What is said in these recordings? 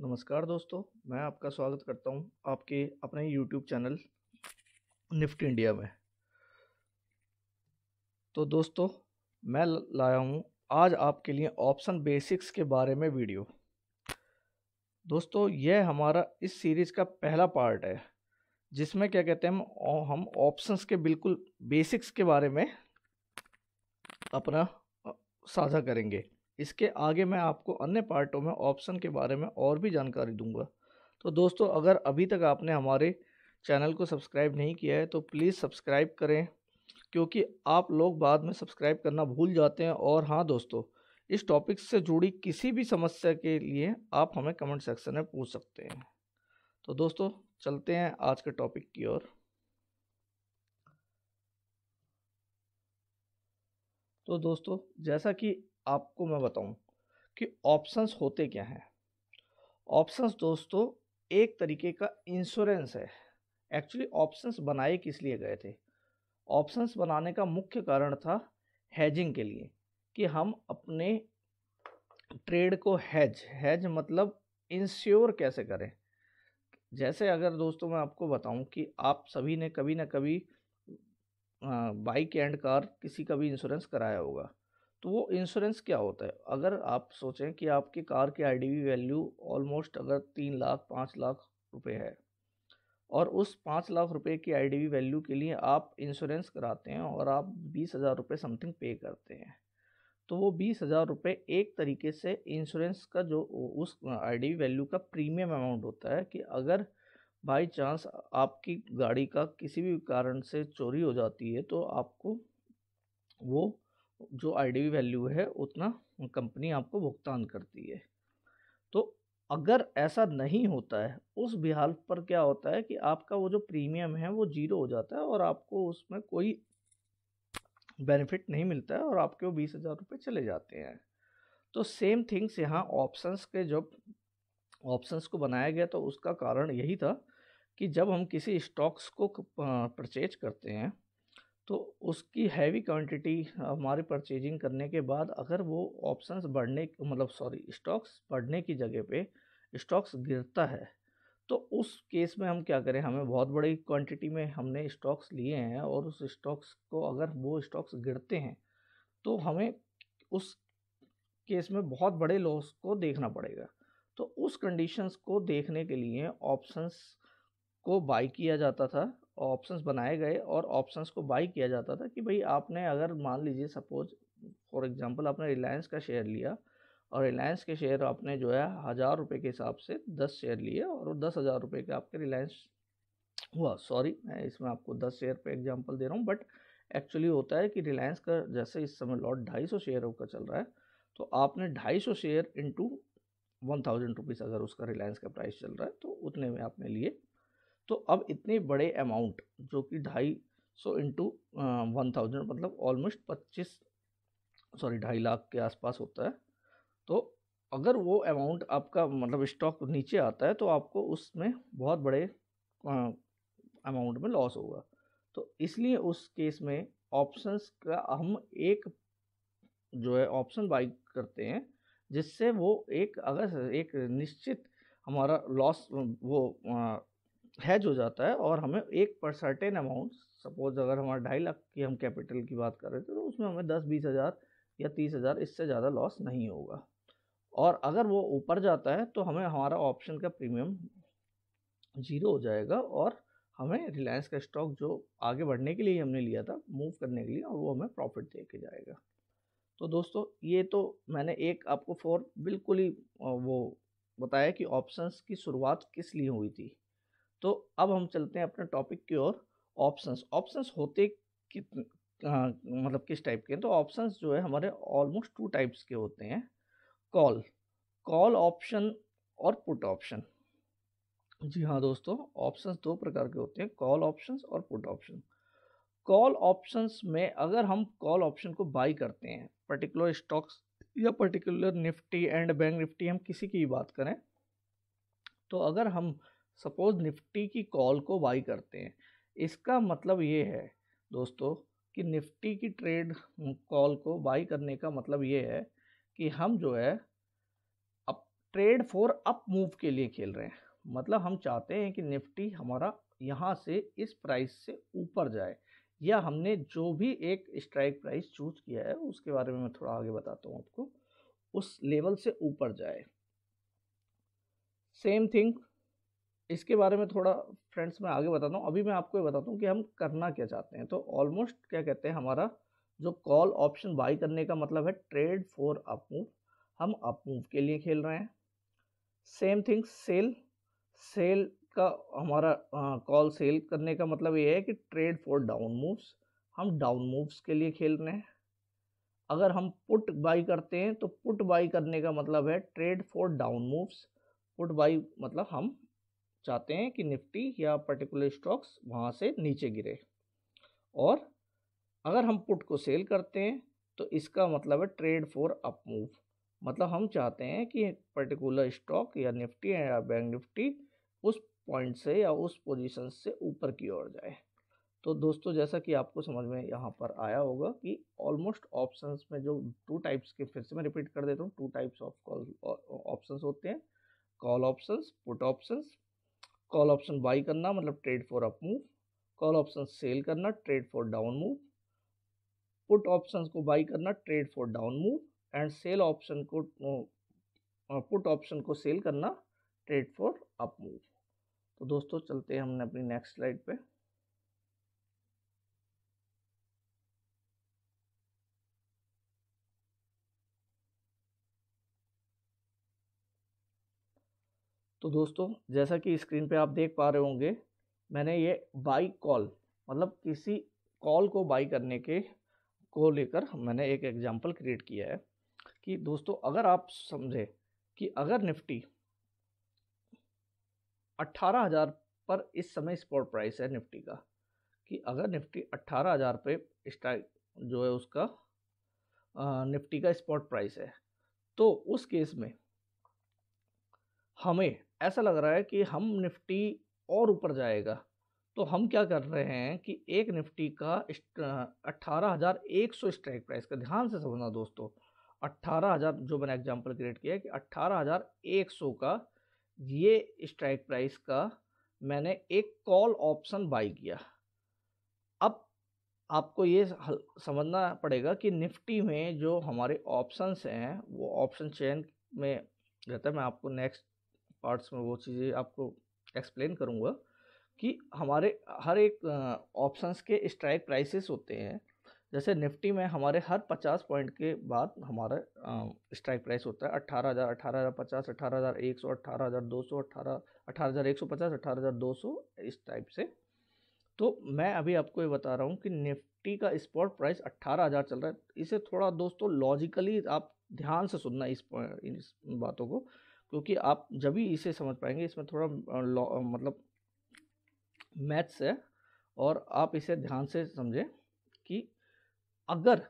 नमस्कार दोस्तों मैं आपका स्वागत करता हूं आपके अपने यूट्यूब चैनल निफ्ट इंडिया में तो दोस्तों मैं लाया हूं आज आपके लिए ऑप्शन बेसिक्स के बारे में वीडियो दोस्तों यह हमारा इस सीरीज़ का पहला पार्ट है जिसमें क्या कहते हैं हम हम ऑप्शंस के बिल्कुल बेसिक्स के बारे में अपना साझा करेंगे इसके आगे मैं आपको अन्य पार्टों में ऑप्शन के बारे में और भी जानकारी दूंगा तो दोस्तों अगर अभी तक आपने हमारे चैनल को सब्सक्राइब नहीं किया है तो प्लीज़ सब्सक्राइब करें क्योंकि आप लोग बाद में सब्सक्राइब करना भूल जाते हैं और हाँ दोस्तों इस टॉपिक से जुड़ी किसी भी समस्या के लिए आप हमें कमेंट सेक्शन में पूछ सकते हैं तो दोस्तों चलते हैं आज के टॉपिक की ओर तो दोस्तों जैसा कि आपको मैं बताऊं कि ऑप्शंस होते क्या हैं ऑप्शंस दोस्तों एक तरीके का इंश्योरेंस है एक्चुअली ऑप्शंस बनाए किस लिए गए थे ऑप्शंस बनाने का मुख्य कारण था हैजिंग के लिए कि हम अपने ट्रेड को हैज हैज मतलब इंश्योर कैसे करें जैसे अगर दोस्तों मैं आपको बताऊं कि आप सभी ने कभी ना कभी बाइक एंड कार किसी का भी इंश्योरेंस कराया होगा तो वो इंश्योरेंस क्या होता है अगर आप सोचें कि आपकी कार की आईडीवी वैल्यू ऑलमोस्ट अगर तीन लाख पाँच लाख रुपए है और उस पाँच लाख रुपए की आईडीवी वैल्यू के लिए आप इंश्योरेंस कराते हैं और आप बीस हज़ार रुपये समथिंग पे करते हैं तो वो बीस हज़ार रुपये एक तरीके से इंश्योरेंस का जो उस आईडी वैल्यू का प्रीमियम अमाउंट होता है कि अगर बाई चांस आपकी गाड़ी का किसी भी कारण से चोरी हो जाती है तो आपको वो जो आईडी वैल्यू है उतना कंपनी आपको भुगतान करती है तो अगर ऐसा नहीं होता है उस बिहाल पर क्या होता है कि आपका वो जो प्रीमियम है वो जीरो हो जाता है और आपको उसमें कोई बेनिफिट नहीं मिलता है और आपके वो बीस हज़ार रुपये चले जाते हैं तो सेम थिंग्स यहाँ ऑप्शंस के जब ऑप्शंस को बनाया गया तो उसका कारण यही था कि जब हम किसी स्टॉक्स को परचेज करते हैं तो उसकी हैवी क्वांटिटी हमारे परचेजिंग करने के बाद अगर वो ऑप्शंस बढ़ने मतलब सॉरी स्टॉक्स बढ़ने की जगह पे स्टॉक्स गिरता है तो उस केस में हम क्या करें हमें बहुत बड़ी क्वांटिटी में हमने स्टॉक्स लिए हैं और उस स्टॉक्स को अगर वो स्टॉक्स गिरते हैं तो हमें उस केस में बहुत बड़े लॉस को देखना पड़ेगा तो उस कंडीशंस को देखने के लिए ऑप्शंस को बाई किया जाता था ऑप्शंस बनाए गए और ऑप्शंस को बाई किया जाता था कि भाई आपने अगर मान लीजिए सपोज फॉर एग्जांपल आपने रिलायंस का शेयर लिया और रिलायंस के शेयर आपने जो है हज़ार रुपये के हिसाब से दस शेयर लिए और दस हज़ार रुपये के आपके रिलायंस हुआ सॉरी मैं इसमें आपको दस शेयर पे एग्ज़ाम्पल दे रहा हूँ बट एक्चुअली होता है कि रिलायंस का जैसे इस समय लॉट ढाई सौ का चल रहा है तो आपने ढाई सौ share into one thousand rupees अगर उसका रिलायंस का प्राइस चल रहा है तो उतने में आपने लिए तो अब इतने बड़े अमाउंट जो कि ढाई सौ इंटू वन थाउजेंड मतलब ऑलमोस्ट पच्चीस सॉरी ढाई लाख के आसपास होता है तो अगर वो अमाउंट आपका मतलब स्टॉक नीचे आता है तो आपको उसमें बहुत बड़े अमाउंट में लॉस होगा तो इसलिए उस केस में ऑप्शंस का हम एक जो है ऑप्शन बाई करते हैं जिससे वो एक अगर एक निश्चित हमारा लॉस वो हैज हो जाता है और हमें एक पर सर्टेन अमाउंट सपोज अगर हमारा ढाई लाख की हम कैपिटल की बात कर रहे थे तो उसमें हमें दस बीस हज़ार या तीस हज़ार इससे ज़्यादा लॉस नहीं होगा और अगर वो ऊपर जाता है तो हमें हमारा ऑप्शन का प्रीमियम ज़ीरो हो जाएगा और हमें रिलायंस का स्टॉक जो आगे बढ़ने के लिए हमने लिया था मूव करने के लिए और वो हमें प्रॉफिट दे के जाएगा तो दोस्तों ये तो मैंने एक आपको फोर बिल्कुल ही वो बताया कि ऑप्शंस की शुरुआत किस लिए हुई थी तो अब हम चलते हैं अपने टॉपिक की ओर ऑप्शंस ऑप्शंस होते कितने मतलब किस टाइप के हैं तो ऑप्शंस जो है हमारे ऑलमोस्ट टू टाइप्स के होते हैं कॉल कॉल ऑप्शन और पुट ऑप्शन जी हाँ दोस्तों ऑप्शंस दो प्रकार के होते हैं कॉल ऑप्शंस और पुट ऑप्शन कॉल ऑप्शंस में अगर हम कॉल ऑप्शन को बाई करते हैं पर्टिकुलर स्टॉक्स या particular Nifty and bank Nifty हम किसी की बात करें तो अगर हम सपोज निफ्टी की कॉल को बाई करते हैं इसका मतलब ये है दोस्तों कि निफ्टी की ट्रेड कॉल को बाई करने का मतलब ये है कि हम जो है up trade for up move के लिए खेल रहे हैं मतलब हम चाहते हैं कि निफ्टी हमारा यहाँ से इस प्राइस से ऊपर जाए या हमने जो भी एक स्ट्राइक प्राइस चूज किया है उसके बारे में मैं थोड़ा आगे बताता हूँ आपको उस लेवल से ऊपर जाए सेम थिंग इसके बारे में थोड़ा फ्रेंड्स मैं आगे बताता हूँ अभी मैं आपको ये बताता हूँ कि हम करना क्या चाहते हैं तो ऑलमोस्ट क्या कहते हैं हमारा जो कॉल ऑप्शन बाई करने का मतलब है ट्रेड फॉर अप मूव हम अप मूव के लिए खेल रहे हैं सेम थिंग सेल सेल का हमारा कॉल हाँ, सेल करने का मतलब ये है कि ट्रेड फॉर डाउन मूव्स हम डाउन मूव्स के लिए खेल रहे हैं अगर हम पुट बाई करते हैं तो पुट बाई करने का मतलब है trade for down moves put buy मतलब हम चाहते हैं कि निफ्टी या पर्टिकुलर स्टॉक्स वहाँ से नीचे गिरे और अगर हम पुट को सेल करते हैं तो इसका मतलब है ट्रेड फॉर अप मूव मतलब हम चाहते हैं कि पर्टिकुलर स्टॉक या निफ्टी या बैंक निफ्टी उस पॉइंट से या उस पोजीशन से ऊपर की ओर जाए तो दोस्तों जैसा कि आपको समझ में यहाँ पर आया होगा कि ऑलमोस्ट ऑप्शंस में जो टू टाइप्स के फिर से मैं रिपीट कर देता हूँ two types of call options होते हैं call options put options call option buy करना मतलब trade for up move call option sell करना trade for down move put option को बाई करना trade for down move and sell option को put option को sell करना trade for up move तो दोस्तों चलते हैं हमने अपनी नेक्स्ट स्लाइड पे तो दोस्तों जैसा कि स्क्रीन पे आप देख पा रहे होंगे मैंने ये बाई कॉल मतलब किसी कॉल को बाई करने के को लेकर मैंने एक एग्जाम्पल क्रिएट किया है कि दोस्तों अगर आप समझे कि अगर निफ्टी अट्ठारह हज़ार पर इस समय स्पॉट प्राइस है निफ्टी का कि अगर निफ्टी अट्ठारह हज़ार पे स्ट्राइक जो है उसका निफ्टी का स्पॉट प्राइस है तो उस केस में हमें ऐसा लग रहा है कि हम निफ्टी और ऊपर जाएगा तो हम क्या कर रहे हैं कि एक निफ्टी का अट्ठारह हज़ार एक सौ स्ट्राइक प्राइस का ध्यान से समझना दोस्तों अट्ठारह हज़ार जो मैंने एग्जांपल क्रिएट किया है कि अट्ठारह हज़ार एक सौ का ये स्ट्राइक प्राइस का मैंने एक कॉल ऑप्शन बाई किया अब आपको ये समझना पड़ेगा कि निफ्टी में जो हमारे ऑप्शंस हैं वो ऑप्शन चेन में रहता है मैं आपको नेक्स्ट पार्ट्स में वो चीज़ें आपको एक्सप्लेन करूँगा कि हमारे हर एक ऑप्शंस के स्ट्राइक प्राइसेस होते हैं जैसे निफ्टी में हमारे हर पचास पॉइंट के बाद हमारा स्ट्राइक प्राइस होता है अट्ठारह हज़ार अठारह हज़ार पचास अट्ठारह हज़ार एक सौ अट्ठारह हज़ार दो सौ अट्ठारह अट्ठारह हज़ार एक सौ पचास अट्ठारह हज़ार दो सौ इस टाइप से तो मैं अभी आपको ये बता रहा हूँ कि निफ्टी का स्पॉट प्राइस अट्ठारह हज़ार चल रहा है इसे थोड़ा दोस्तों लॉजिकली आप ध्यान से सुनना इस, इस बातों को क्योंकि आप जब भी इसे समझ पाएंगे इसमें थोड़ा मतलब मैथ्स है और आप इसे ध्यान से समझें कि अगर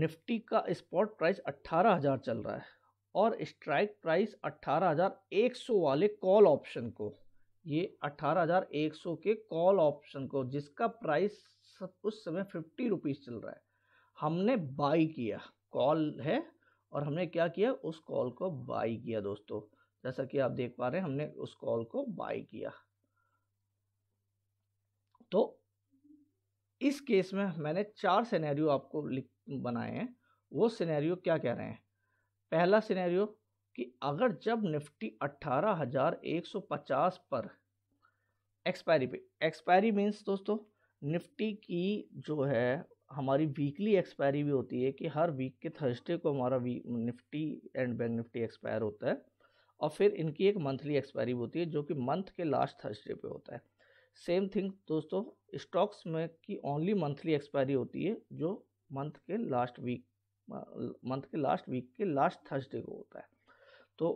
निफ्टी का स्पॉट प्राइस 18,000 चल रहा है और स्ट्राइक प्राइस 18,100 वाले कॉल ऑप्शन को ये 18,100 के कॉल ऑप्शन को जिसका प्राइस उस समय फिफ्टी रुपीज़ चल रहा है हमने बाई किया कॉल है और हमने क्या किया उस कॉल को बाई किया दोस्तों जैसा कि आप देख पा रहे हैं हमने उस कॉल को बाई किया तो इस केस में मैंने चार सिनेरियो आपको लिख बनाए हैं वो सिनेरियो क्या कह रहे हैं पहला सिनेरियो कि अगर जब निफ्टी 18,150 पर एक्सपायरी पे एक्सपायरी मीन्स दोस्तों निफ्टी की जो है हमारी वीकली एक्सपायरी भी होती है कि हर वीक के थर्सडे को हमारा वी Nifty and bank Nifty expire होता है और फिर इनकी एक मंथली एक्सपायरी भी होती है जो कि मंथ के लास्ट थर्सडे पे होता है सेम थिंग दोस्तों स्टॉक्स में की ओनली मंथली एक्सपायरी होती है जो मंथ के लास्ट वीक मंथ के लास्ट वीक के लास्ट थर्सडे को होता है तो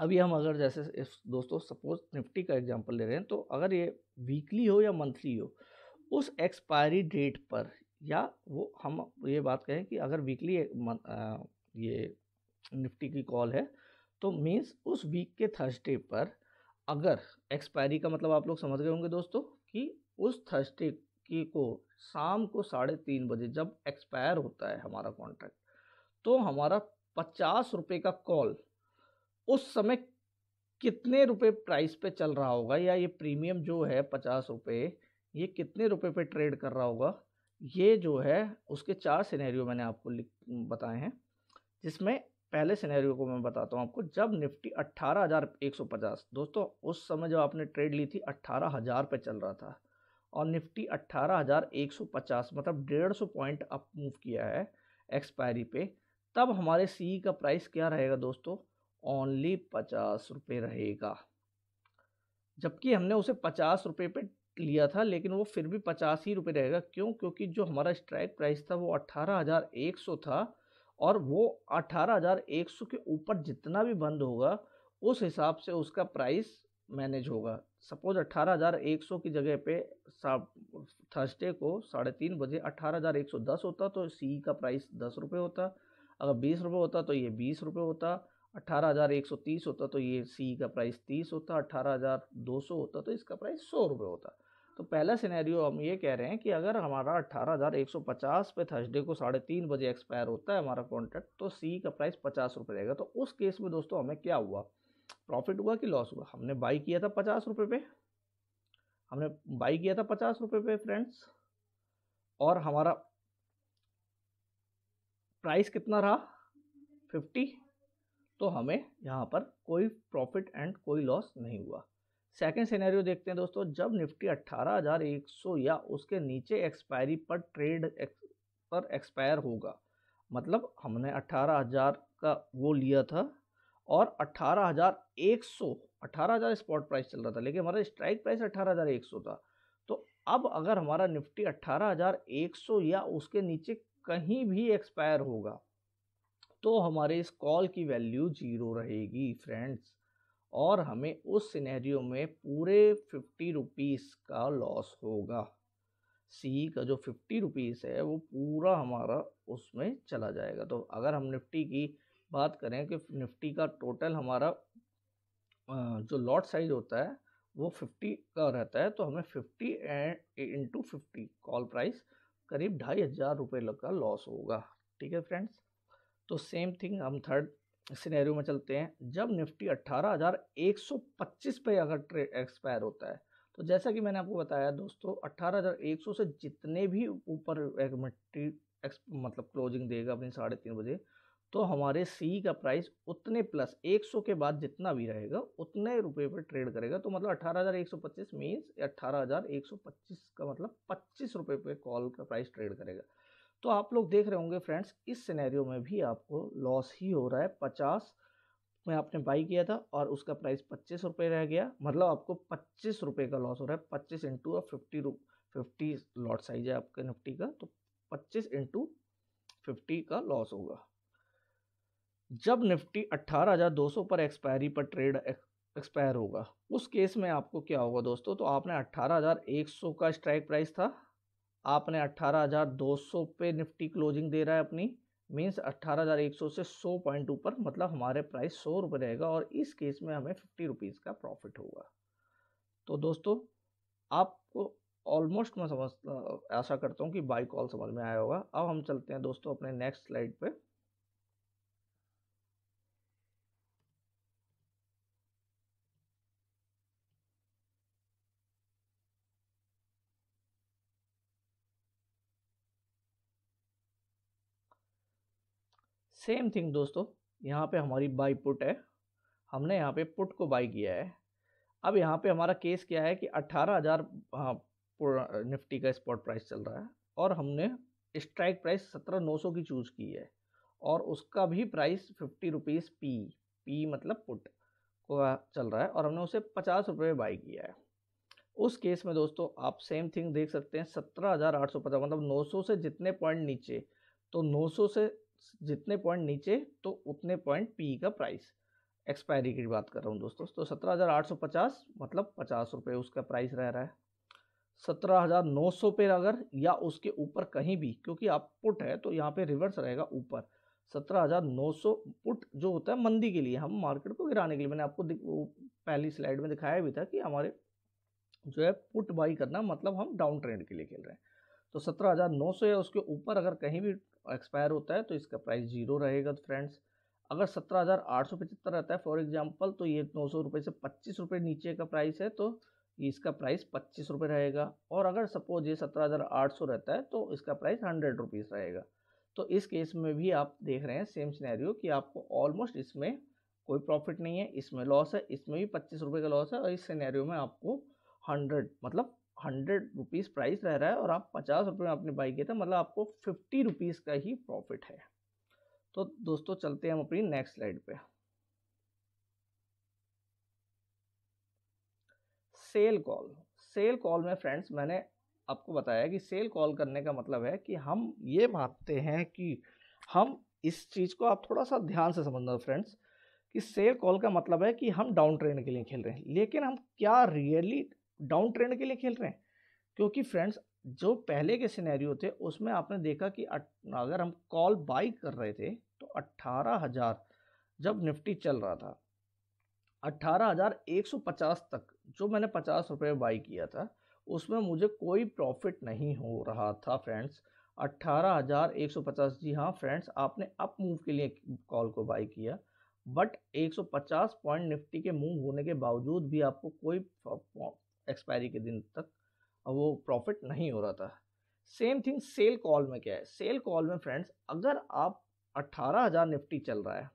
अभी हम अगर जैसे दोस्तों सपोज निफ्टी का एग्जांपल ले रहे हैं तो अगर ये वीकली हो या मंथली हो उस एक्सपायरी डेट पर या वो हम ये बात कहें कि अगर वीकली ये निफ्टी की कॉल है तो मीन्स उस वीक के थर्सडे पर अगर एक्सपायरी का मतलब आप लोग समझ गए होंगे दोस्तों कि उस थर्सडे की को शाम को साढ़े तीन बजे जब एक्सपायर होता है हमारा कॉन्ट्रैक्ट तो हमारा पचास रुपये का कॉल उस समय कितने रुपए प्राइस पे चल रहा होगा या ये प्रीमियम जो है पचास रुपये ये कितने रुपए पे ट्रेड कर रहा होगा ये जो है उसके चार सिनेरियो मैंने आपको बताए हैं जिसमें पहले सिनेरियो को मैं बताता हूँ आपको जब निफ्टी 18,150 दोस्तों उस समय जब आपने ट्रेड ली थी 18,000 पे चल रहा था और निफ्टी 18,150 मतलब 150 पॉइंट अप मूव किया है एक्सपायरी पे तब हमारे सी का प्राइस क्या रहेगा दोस्तों ओनली पचास रुपये रहेगा जबकि हमने उसे पचास रुपये पे लिया था लेकिन वो फिर भी पचास ही रुपये रहेगा क्यों क्योंकि जो हमारा स्ट्राइक प्राइस था वो अट्ठारह हज़ार एक सौ था और वो अट्ठारह हज़ार एक सौ के ऊपर जितना भी बंद होगा उस हिसाब से उसका प्राइस मैनेज होगा सपोज अट्ठारह हज़ार एक सौ की जगह पे थर्सडे को साढ़े तीन बजे अट्ठारह हज़ार एक सौ दस होता तो सी का प्राइस दस रुपये होता अगर बीस रुपये होता तो ये बीस रुपये होता अट्ठारह हज़ार एक सौ तीस होता तो ये सी का प्राइस तीस होता अट्ठारह हज़ार दो सौ होता तो इसका प्राइस सौ रुपये होता तो पहला सिनेरियो हम ये कह रहे हैं कि अगर हमारा 18,150 पे थर्सडे को साढ़े तीन बजे एक्सपायर होता है हमारा कॉन्ट्रैक्ट तो सी का प्राइस पचास रुपये रहेगा तो उस केस में दोस्तों हमें क्या हुआ प्रॉफिट हुआ कि लॉस हुआ हमने बाई किया था पचास रुपये पे हमने बाई किया था पचास रुपये पे फ्रेंड्स और हमारा प्राइस कितना रहा फिफ्टी तो हमें यहाँ पर कोई प्रॉफिट एंड कोई लॉस नहीं हुआ सेकेंड सिनेरियो देखते हैं दोस्तों जब निफ्टी 18,100 या उसके नीचे एक्सपायरी पर ट्रेड एक, पर एक्सपायर होगा मतलब हमने 18,000 का वो लिया था और 18,100 18,000 स्पॉट प्राइस चल रहा था लेकिन हमारा स्ट्राइक प्राइस 18,100 था तो अब अगर हमारा निफ्टी 18,100 या उसके नीचे कहीं भी एक्सपायर होगा तो हमारे इस कॉल की वैल्यू जीरो रहेगी फ्रेंड्स और हमें उस सिनेरियो में पूरे फिफ्टी रुपीज़ का लॉस होगा सी का जो फिफ्टी रुपीज़ है वो पूरा हमारा उसमें चला जाएगा तो अगर हम निफ्टी की बात करें कि निफ्टी का टोटल हमारा जो लॉट साइज होता है वो फिफ्टी का रहता है तो हमें fifty and into fifty call price करीब ढाई हज़ार रुपये का लॉस होगा ठीक है फ्रेंड्स तो सेम थिंग हम थर्ड सिनेरियो में चलते हैं जब निफ्टी 18,125 पे अगर ट्रेड एक्सपायर होता है तो जैसा कि मैंने आपको बताया दोस्तों 18,100 से जितने भी ऊपर निफ्टी मतलब क्लोजिंग देगा अपनी साढ़े तीन बजे तो हमारे सी का प्राइस उतने प्लस 100 के बाद जितना भी रहेगा उतने रुपए पर ट्रेड करेगा तो मतलब 18,125 मीन्स 18,125 का मतलब पच्चीस रुपये पे कॉल का प्राइस ट्रेड करेगा तो आप लोग देख रहे होंगे फ्रेंड्स इस सिनेरियो में भी आपको लॉस ही हो रहा है पचास में आपने बाई किया था और उसका प्राइस पच्चीस रुपये रह गया मतलब आपको पच्चीस रुपये का लॉस हो रहा है पच्चीस इंटू और फिफ्टी रू फिफ्टी लॉट साइज है आपके निफ्टी का तो पच्चीस इंटू फिफ्टी का लॉस होगा जब निफ्टी अट्ठारह हज़ार दो सौ पर एक्सपायरी पर ट्रेड एक्सपायर होगा उस केस में आपको क्या होगा दोस्तों तो आपने अट्ठारह हज़ार एक सौ का स्ट्राइक प्राइस था आपने 18,200 पे निफ्टी क्लोजिंग दे रहा है अपनी मीन्स 18,100 से 100 पॉइंट ऊपर मतलब हमारे प्राइस सौ रुपये रहेगा और इस केस में हमें फिफ्टी रुपीज़ का प्रॉफिट होगा तो दोस्तों आपको ऑलमोस्ट मैं समझ आशा करता हूँ कि बाई कॉल समझ में आया होगा अब हम चलते हैं दोस्तों अपने नेक्स्ट स्लाइड पर सेम थिंग दोस्तों यहाँ पे हमारी बाई पुट है हमने यहाँ पे पुट को बाई किया है अब यहाँ पे हमारा केस क्या है कि अट्ठारह हज़ार हाँ निफ्टी का स्पॉट प्राइस चल रहा है और हमने स्ट्राइक प्राइस सत्रह नौ सौ की चूज़ की है और उसका भी price fifty rupees P P मतलब पुट को चल रहा है और हमने उसे पचास रुपये में बाई किया है उस केस में दोस्तों आप सेम थिंग देख सकते हैं सत्रह हज़ार आठ सौ पचास मतलब नौ सौ से जितने पॉइंट नीचे तो नौ सौ से जितने पॉइंट नीचे तो उतने पॉइंट पी का प्राइस एक्सपायरी की बात कर रहा हूँ दोस्तों तो सत्रह हज़ार आठ सौ पचास मतलब पचास रुपये उसका प्राइस रह रहा है सत्रह हज़ार नौ सौ पे अगर या उसके ऊपर कहीं भी क्योंकि आप पुट है तो यहाँ पे रिवर्स रहेगा ऊपर सत्रह हज़ार नौ सौ पुट जो होता है मंदी के लिए हम मार्केट को गिराने के लिए मैंने आपको पहली स्लाइड में दिखाया भी था कि हमारे जो है पुट बाई करना मतलब हम डाउन ट्रेंड के लिए खेल रहे हैं तो सत्रह हज़ार नौ सौ या उसके ऊपर अगर कहीं भी एक्सपायर होता है तो इसका प्राइस जीरो रहेगा तो फ्रेंड्स अगर सत्रह हज़ार आठ सौ पचहत्तर रहता है फॉर एग्जांपल तो ये नौ सौ रुपये से पच्चीस रुपये नीचे का प्राइस है तो इसका प्राइस पच्चीस रुपये रहेगा और अगर सपोज ये सत्रह हज़ार आठ सौ रहता है तो इसका प्राइस हंड्रेड रुपीज़ रहेगा तो इस केस में भी आप देख रहे हैं सेम सिनेरियो कि आपको ऑलमोस्ट इसमें कोई प्रॉफिट नहीं है इसमें लॉस है इसमें भी पच्चीस रुपये का लॉस है और इस सिनेरियो में आपको हंड्रेड मतलब हंड्रेड रुपीज़ प्राइस रह रहा है और आप पचास रुपये में अपनी बाइक देते हैं मतलब आपको फिफ्टी रुपीज़ का ही प्रॉफिट है तो दोस्तों चलते हैं हम अपनी नेक्स्ट स्लाइड पे सेल कॉल सेल कॉल में फ्रेंड्स मैंने आपको बताया कि सेल कॉल करने का मतलब है कि हम ये मानते हैं कि हम इस चीज़ को आप थोड़ा सा ध्यान से समझना फ्रेंड्स कि सेल कॉल का मतलब है कि हम डाउन ट्रेंड के लिए खेल रहे हैं लेकिन हम क्या रियली डाउन ट्रेंड के लिए खेल रहे हैं क्योंकि फ्रेंड्स जो पहले के सिनेरियो थे उसमें आपने देखा कि अगर हम कॉल बाई कर रहे थे तो अट्ठारह हज़ार जब निफ्टी चल रहा था अट्ठारह हज़ार एक सौ पचास तक जो मैंने पचास रुपये बाई किया था उसमें मुझे कोई प्रॉफिट नहीं हो रहा था फ्रेंड्स अट्ठारह हज़ार एक सौ पचास जी हाँ फ्रेंड्स आपने अप मूव के लिए कॉल को बाई किया बट 150 पॉइंट निफ्टी के मूव होने के बावजूद भी आपको कोई एक्सपायरी के दिन तक वो प्रॉफिट नहीं हो रहा था सेम थिंग सेल कॉल में क्या है सेल कॉल में फ्रेंड्स अगर आप अट्ठारह हज़ार निफ्टी चल रहा है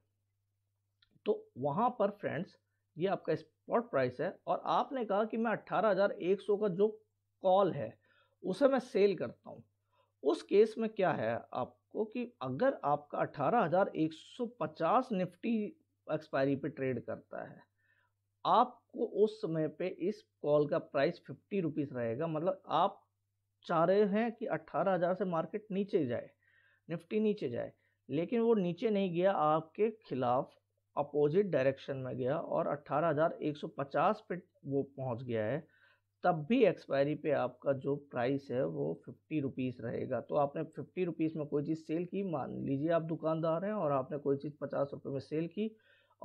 तो वहाँ पर फ्रेंड्स ये आपका स्पॉट प्राइस है और आपने कहा कि मैं अट्ठारह हज़ार एक सौ का जो कॉल है उसे मैं सेल करता हूँ उस केस में क्या है आपको कि अगर आपका अट्ठारह हज़ार एक सौ पचास निफ्टी एक्सपायरी पे ट्रेड करता है आपको उस समय पे इस कॉल का प्राइस फिफ्टी रुपीज़ रहेगा मतलब आप चाह रहे हैं कि अट्ठारह हज़ार से मार्केट नीचे जाए निफ्टी नीचे जाए लेकिन वो नीचे नहीं गया आपके खिलाफ अपोजिट डायरेक्शन में गया और पचास पे वो पहुंच गया है तब भी एक्सपायरी पे आपका जो प्राइस है वो फिफ्टी रुपीज़ रहेगा तो आपने फिफ्टी रुपीज़ में कोई चीज़ सेल की मान लीजिए आप दुकानदार हैं और आपने कोई चीज़ पचास रुपये में सेल की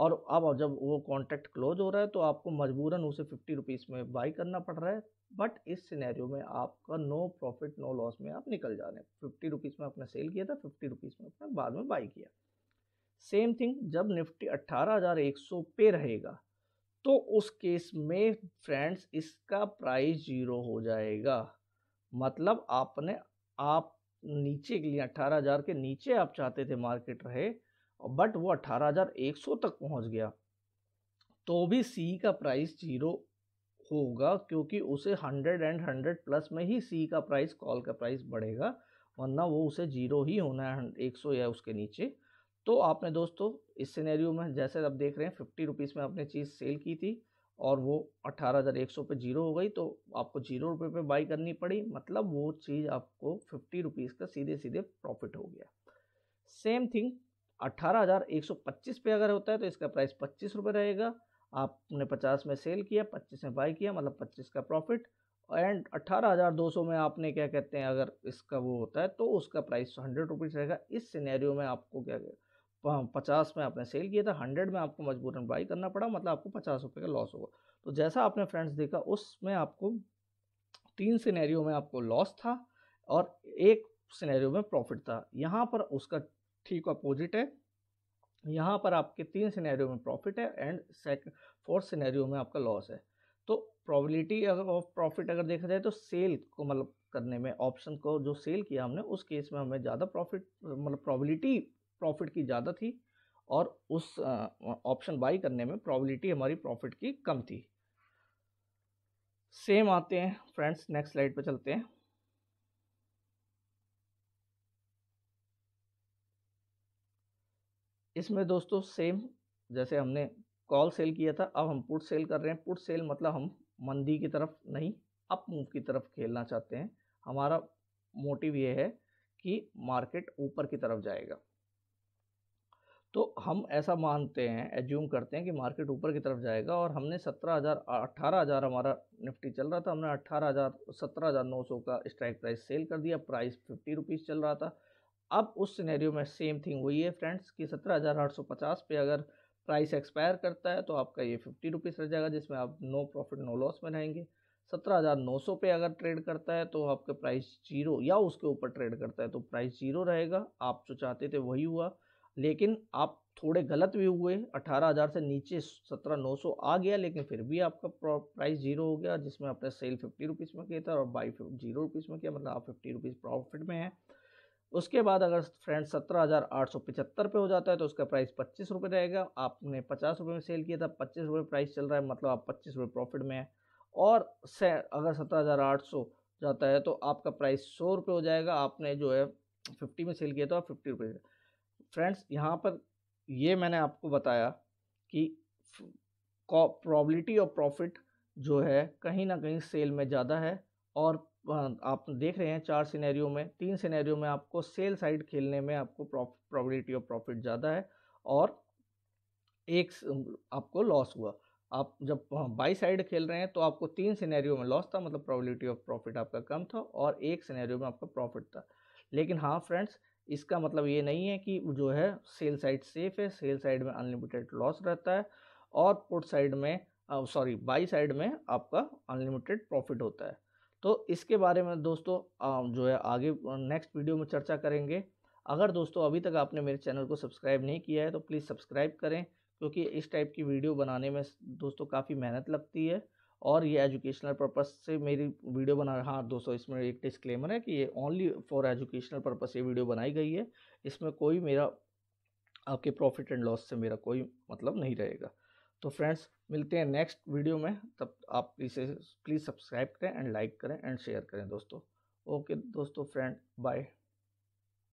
और अब जब वो कॉन्ट्रैक्ट क्लोज हो रहा है तो आपको मजबूरन उसे फिफ्टी रुपीज़ में बाई करना पड़ रहा है बट इस सिनेरियो में आपका नो प्रॉफिट नो लॉस में आप निकल जा रहे हैं फिफ्टी रुपीज़ में आपने सेल किया था फिफ्टी रुपीज़ में आपने बाद में बाई किया सेम थिंग जब निफ्टी अट्ठारह हज़ार एक सौ पे रहेगा तो उस केस में फ्रेंड्स इसका प्राइस जीरो हो जाएगा मतलब आपने आप नीचे के लिए अट्ठारह हज़ार के नीचे आप चाहते थे मार्केट रहे बट वो 18,100 तक पहुंच गया तो भी सी का प्राइस जीरो होगा क्योंकि उसे 100 एंड 100 प्लस में ही सी का प्राइस कॉल का प्राइस बढ़ेगा वरना वो उसे जीरो ही होना है एक सौ या उसके नीचे तो आपने दोस्तों इस सिनेरियो में जैसे आप देख रहे हैं फिफ्टी रुपीज़ में आपने चीज़ सेल की थी और वो अठारह हज़ार एक सौ पर जीरो हो गई तो आपको जीरो रुपये पे बाई करनी पड़ी मतलब वो चीज़ आपको फिफ्टी रुपीज़ का सीधे सीधे प्रॉफिट हो गया सेम थिंग 18,125 पे अगर होता है तो इसका प्राइस पच्चीस रुपये रहेगा आपने 50 में सेल किया 25 में बाई किया मतलब 25 का प्रॉफिट एंड 18,200 में आपने क्या कहते हैं अगर इसका वो होता है तो उसका प्राइस हंड्रेड रुपीज़ रहेगा इस सिनेरियो में आपको क्या पचास में आपने सेल किया था हंड्रेड में आपको मजबूरन बाई करना पड़ा मतलब आपको पचास रुपये का लॉस होगा तो जैसा आपने फ्रेंड्स देखा उसमें आपको तीन सिनेरियो में आपको लॉस था और एक सिनेरियो में प्रॉफिट था यहाँ पर उसका ठीक अपोजिट है यहाँ पर आपके तीन सिनेरियो में प्रॉफिट है एंड सेकंड फोर्थ सिनेरियो में आपका लॉस है तो प्रॉबिलिटी ऑफ प्रॉफिट अगर देखा जाए तो सेल को मतलब करने में ऑप्शन को जो सेल किया हमने उस केस में हमें ज़्यादा प्रॉफिट मतलब प्रॉबिलिटी प्रॉफिट की ज़्यादा थी और उस ऑप्शन बाई करने में प्रॉबिलिटी हमारी प्रॉफिट की कम थी सेम आते हैं फ्रेंड्स नेक्स्ट स्लाइड पर चलते हैं इसमें दोस्तों सेम जैसे हमने कॉल सेल किया था अब हम पुट सेल कर रहे हैं पुट सेल मतलब हम मंदी की तरफ नहीं अप मूव की तरफ खेलना चाहते हैं हमारा मोटिव ये है कि मार्केट ऊपर की तरफ जाएगा तो हम ऐसा मानते हैं एज्यूम करते हैं कि मार्केट ऊपर की तरफ जाएगा और हमने सत्रह हज़ार अट्ठारह हज़ार हमारा निफ्टी चल रहा था हमने अट्ठारह हज़ार सत्रह हज़ार नौ सौ का स्ट्राइक प्राइस सेल कर दिया प्राइस फिफ्टी रुपीज़ चल रहा था अब उस सिनेरियो में सेम थिंग वही है फ्रेंड्स कि सत्रह हज़ार आठ सौ पचास पे अगर प्राइस एक्सपायर करता है तो आपका ये फिफ्टी रुपीज़ रह जाएगा जिसमें आप नो प्रॉफिट नो लॉस में रहेंगे सत्रह हज़ार नौ सौ पे अगर ट्रेड करता है तो आपका प्राइस जीरो या उसके ऊपर ट्रेड करता है तो प्राइस जीरो रहेगा आप जो चाहते थे वही हुआ लेकिन आप थोड़े गलत भी हुए अठारह हज़ार से नीचे सत्रह नौ सौ आ गया लेकिन फिर भी आपका प्राइस जीरो हो गया जिसमें आपने सेल फिफ्टी रुपीज़ में किया था और बाई जीरो रुपीज़ में किया मतलब आप फिफ्टी रुपीज़ प्रॉफिट में हैं उसके बाद अगर फ्रेंड सत्रह हज़ार आठ सौ पचहत्तर पे हो जाता है तो उसका प्राइस पच्चीस रुपये रहेगा आपने पचास रुपये में सेल किया था पच्चीस रुपये प्राइस चल रहा है मतलब आप पच्चीस रुपये प्रॉफिट में है और से अगर सत्रह हज़ार आठ सौ जाता है तो आपका प्राइस सौ रुपये हो जाएगा आपने जो है फिफ्टी में सेल किया था आप फिफ्टी रुपये फ्रेंड्स यहाँ पर ये मैंने आपको बताया कि प्रॉबलिटी ऑफ प्रॉफिट जो है कहीं ना कहीं सेल में ज़्यादा है और आप तो देख रहे हैं चार सिनेरियो में तीन सिनेरियो में आपको सेल साइड खेलने में आपको प्रॉबिलिटी ऑफ प्रॉफिट ज़्यादा है और एक आपको लॉस हुआ आप जब बाई साइड खेल रहे हैं तो आपको तीन सिनेरियो में लॉस था मतलब प्रोबेबिलिटी ऑफ प्रॉफिट आपका कम था और एक सिनेरियो में आपका प्रॉफिट था लेकिन हाँ फ्रेंड्स इसका मतलब ये नहीं है कि जो है सेल साइड सेफ है सेल साइड में अनलिमिटेड लॉस रहता है और पुट साइड में सॉरी बाई साइड में आपका अनलिमिटेड प्रॉफिट होता है तो इसके बारे में दोस्तों जो है आगे नेक्स्ट वीडियो में चर्चा करेंगे अगर दोस्तों अभी तक आपने मेरे चैनल को सब्सक्राइब नहीं किया है तो प्लीज़ सब्सक्राइब करें क्योंकि इस टाइप की वीडियो बनाने में दोस्तों काफ़ी मेहनत लगती है और ये एजुकेशनल पर्पज़ से मेरी वीडियो बना हाँ दोस्तों इसमें एक डिस्क्लेमर है कि ये ओनली फॉर एजुकेशनल पर्पज़ ये वीडियो बनाई गई है इसमें कोई मेरा आपके प्रॉफिट एंड लॉस से मेरा कोई मतलब नहीं रहेगा तो फ्रेंड्स मिलते हैं नेक्स्ट वीडियो में तब आप इसे प्लीज़ सब्सक्राइब करें एंड लाइक करें एंड शेयर करें दोस्तों ओके दोस्तों फ्रेंड बाय